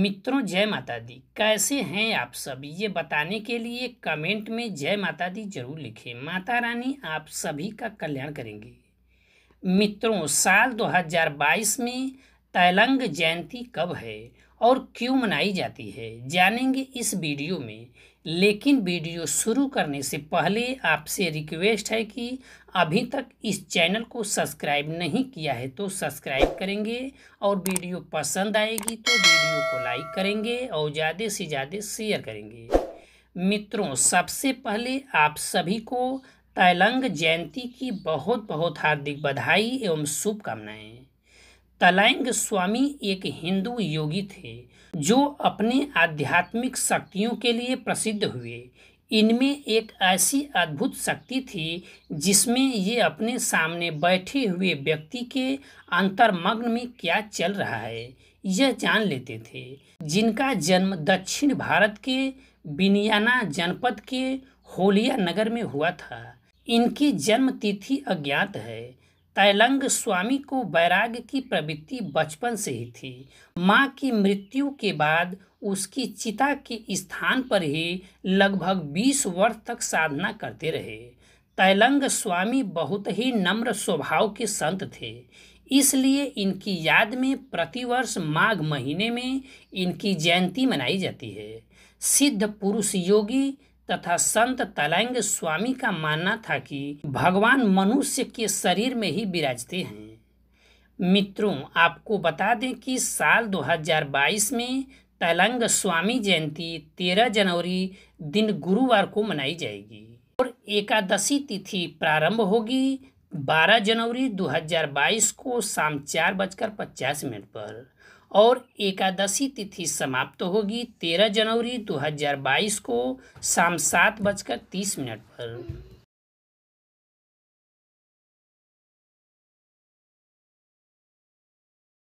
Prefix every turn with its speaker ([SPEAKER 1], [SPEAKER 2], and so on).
[SPEAKER 1] मित्रों जय माता दी कैसे हैं आप सब ये बताने के लिए कमेंट में जय माता दी जरूर लिखें माता रानी आप सभी का कल्याण करेंगे मित्रों साल 2022 में तैलंग जयंती कब है और क्यों मनाई जाती है जानेंगे इस वीडियो में लेकिन वीडियो शुरू करने से पहले आपसे रिक्वेस्ट है कि अभी तक इस चैनल को सब्सक्राइब नहीं किया है तो सब्सक्राइब करेंगे और वीडियो पसंद आएगी तो वीडियो को लाइक करेंगे और ज़्यादा से ज़्यादा शेयर करेंगे मित्रों सबसे पहले आप सभी को तैलंग जयंती की बहुत बहुत हार्दिक बधाई एवं शुभकामनाएँ तलांग स्वामी एक हिंदू योगी थे जो अपने आध्यात्मिक शक्तियों के लिए प्रसिद्ध हुए इनमें एक ऐसी अद्भुत शक्ति थी जिसमें ये अपने सामने बैठे हुए व्यक्ति के अंतर्मग्न में क्या चल रहा है यह जान लेते थे जिनका जन्म दक्षिण भारत के बिनियाना जनपद के होलिया नगर में हुआ था इनकी जन्म तिथि अज्ञात है तैलंग स्वामी को वैराग की प्रवृत्ति बचपन से ही थी माँ की मृत्यु के बाद उसकी चिता के स्थान पर ही लगभग बीस वर्ष तक साधना करते रहे तैलंग स्वामी बहुत ही नम्र स्वभाव के संत थे इसलिए इनकी याद में प्रतिवर्ष माघ महीने में इनकी जयंती मनाई जाती है सिद्ध पुरुष योगी तथा संत तलंग स्वामी का मानना था कि भगवान मनुष्य के शरीर में ही विराजते हैं मित्रों आपको बता दें कि साल 2022 में तलंग स्वामी जयंती 13 जनवरी दिन गुरुवार को मनाई जाएगी और एकादशी तिथि प्रारंभ होगी 12 जनवरी 2022 को शाम चार बजकर पचास मिनट पर और एकादशी तिथि समाप्त होगी तेरह जनवरी 2022 को शाम सात बजकर तीस मिनट पर